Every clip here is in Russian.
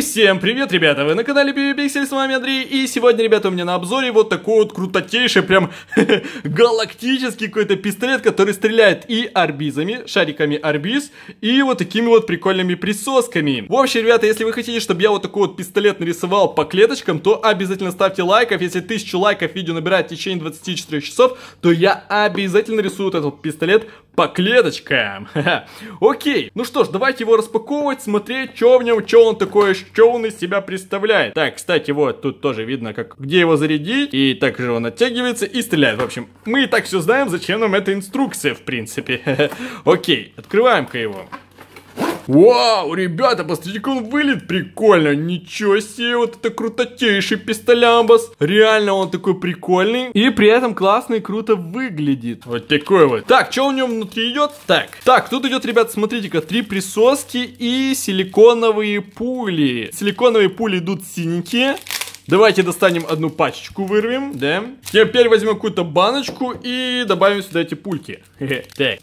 Всем привет, ребята, вы на канале BBPixel, с вами Андрей, и сегодня, ребята, у меня на обзоре вот такой вот крутотейший, прям галактический какой-то пистолет, который стреляет и арбизами, шариками арбиз, и вот такими вот прикольными присосками. В общем, ребята, если вы хотите, чтобы я вот такой вот пистолет нарисовал по клеточкам, то обязательно ставьте лайков, если 1000 лайков видео набирает в течение 24 часов, то я обязательно рисую вот этот пистолет по клеточкам. Окей, ну что ж, давайте его распаковывать, смотреть, что в нем, что он такое, что он из себя представляет. Так, кстати, вот тут тоже видно, как где его зарядить, и также он оттягивается и стреляет. В общем, мы и так все знаем, зачем нам эта инструкция, в принципе. Окей, открываем-ка его. Вау, ребята, посмотрите, как он выглядит прикольно. Ничего себе, вот это крутотейший пистолямбас. Реально он такой прикольный. И при этом классный, круто выглядит. Вот такой вот. Так, что у него внутри идет? Так. Так, тут идет, ребят, смотрите-ка, три присоски и силиконовые пули. Силиконовые пули идут синенькие. Давайте достанем одну пачечку, вырвем, да. Теперь возьмем какую-то баночку и добавим сюда эти пульки. Так,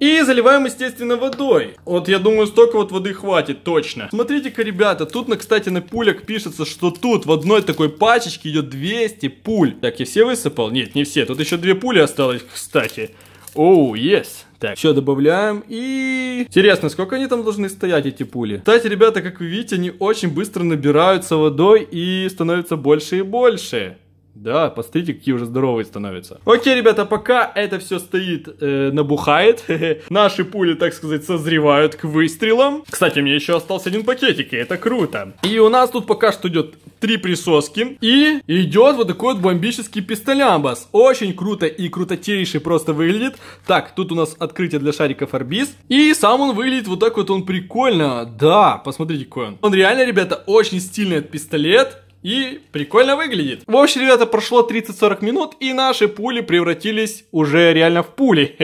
и заливаем, естественно, водой. Вот я думаю, столько вот воды хватит, точно. Смотрите-ка, ребята, тут, на, кстати, на пулях пишется, что тут в одной такой пачечке идет 200 пуль. Так, я все высыпал? Нет, не все. Тут еще две пули осталось, кстати. Оу, oh, yes. Так, все добавляем и... Интересно, сколько они там должны стоять, эти пули? Кстати, ребята, как вы видите, они очень быстро набираются водой и становятся больше и больше. Да, посмотрите, какие уже здоровые становятся. Окей, ребята, пока это все стоит, э, набухает. Наши пули, так сказать, созревают к выстрелам. Кстати, мне еще остался один пакетик, и это круто. И у нас тут пока что идет три присоски. И идет вот такой вот бомбический пистолямбас. Очень круто и крутотейший просто выглядит. Так, тут у нас открытие для шариков арбиз. И сам он выглядит вот так вот, он прикольно. Да, посмотрите, какой он. Он реально, ребята, очень стильный этот пистолет. И прикольно выглядит. В общем, ребята, прошло 30-40 минут, и наши пули превратились уже реально в пули.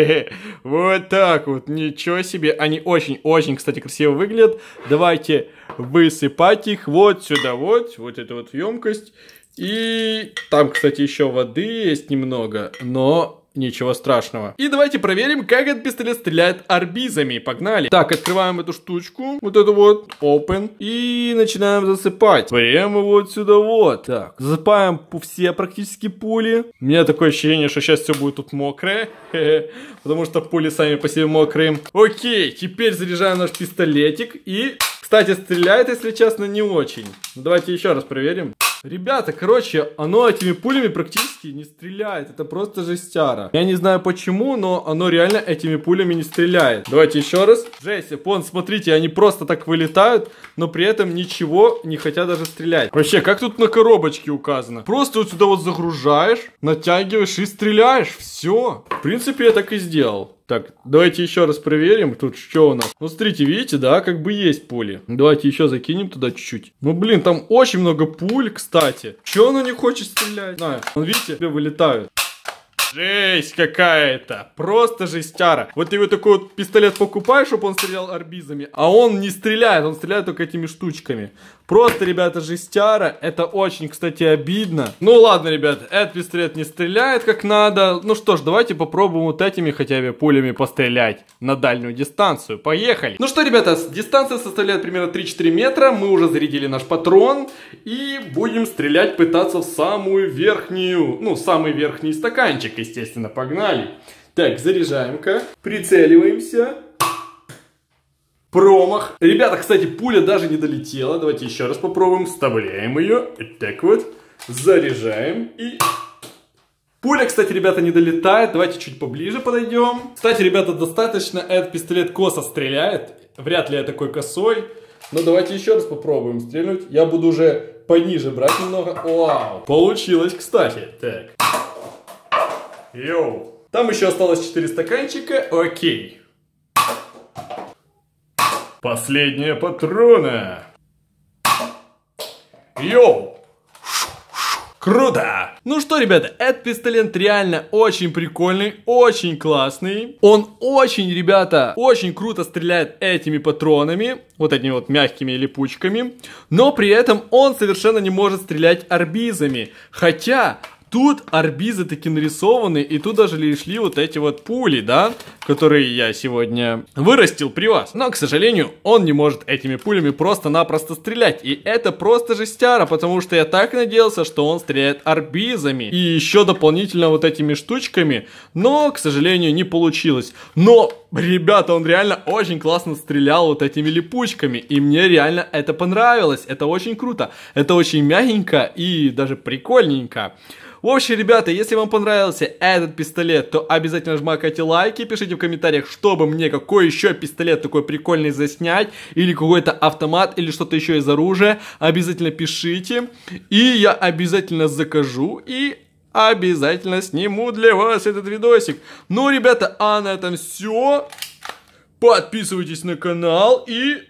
Вот так вот, ничего себе. Они очень-очень, кстати, красиво выглядят. Давайте высыпать их вот сюда, вот, вот эту вот емкость. И там, кстати, еще воды есть немного, но ничего страшного. И давайте проверим, как этот пистолет стреляет арбизами. Погнали. Так, открываем эту штучку. Вот это вот. Open. И начинаем засыпать. Прямо вот сюда вот. Так, засыпаем по все практически пули. У меня такое ощущение, что сейчас все будет тут мокрое. Потому что пули сами по себе мокрые. Окей, теперь заряжаем наш пистолетик. И, кстати, стреляет, если честно, не очень. Давайте еще раз проверим. Ребята, короче, оно этими пулями практически не стреляет. Это просто жестяра. Я не знаю почему, но оно реально этими пулями не стреляет. Давайте еще раз. Жесть, япон, смотрите, они просто так вылетают, но при этом ничего не хотят даже стрелять. Вообще, как тут на коробочке указано? Просто вот сюда вот загружаешь, натягиваешь и стреляешь. Все. В принципе, я так и сделал. Так, давайте еще раз проверим, тут что у нас. Ну, смотрите, видите, да, как бы есть пули. Давайте еще закинем туда чуть-чуть. Ну, блин, там очень много пуль, кстати. Че она не хочет стрелять? Знаю. он, видите, вылетают. Жесть какая-то. Просто жестяра. Вот ты вот такой вот пистолет покупаешь, чтобы он стрелял арбизами, а он не стреляет, он стреляет только этими штучками. Просто, ребята, жестяра. Это очень, кстати, обидно. Ну ладно, ребят, этот пистолет не стреляет как надо. Ну что ж, давайте попробуем вот этими хотя бы пулями пострелять на дальнюю дистанцию. Поехали. Ну что, ребята, дистанция составляет примерно 3-4 метра. Мы уже зарядили наш патрон. И будем стрелять, пытаться в самую верхнюю, ну, самый верхний стаканчик естественно. Погнали! Так, заряжаем-ка. Прицеливаемся. Промах. Ребята, кстати, пуля даже не долетела. Давайте еще раз попробуем. Вставляем ее. так вот. Заряжаем. И... Пуля, кстати, ребята, не долетает. Давайте чуть поближе подойдем. Кстати, ребята, достаточно этот пистолет косо стреляет. Вряд ли я такой косой. Но давайте еще раз попробуем стрельнуть. Я буду уже пониже брать немного. Вау! Получилось, кстати. Так. Йоу! Там еще осталось 4 стаканчика, окей. Последняя патрона. Йоу! Круто! Ну что, ребята, этот пистолет реально очень прикольный, очень классный. Он очень, ребята, очень круто стреляет этими патронами, вот этими вот мягкими липучками. Но при этом он совершенно не может стрелять арбизами. Хотя Тут арбизы такие нарисованы, и тут даже лишли вот эти вот пули, да, которые я сегодня вырастил при вас. Но, к сожалению, он не может этими пулями просто-напросто стрелять, и это просто жестяра, потому что я так надеялся, что он стреляет арбизами, и еще дополнительно вот этими штучками, но, к сожалению, не получилось. Но Ребята, он реально очень классно стрелял вот этими липучками, и мне реально это понравилось, это очень круто, это очень мягенько и даже прикольненько. В общем, ребята, если вам понравился этот пистолет, то обязательно жмакайте лайки, пишите в комментариях, чтобы мне какой еще пистолет такой прикольный заснять, или какой-то автомат, или что-то еще из оружия, обязательно пишите, и я обязательно закажу, и Обязательно сниму для вас этот видосик. Ну, ребята, а на этом все. Подписывайтесь на канал и...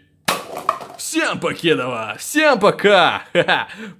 Всем покедова! Всем пока! Ха -ха.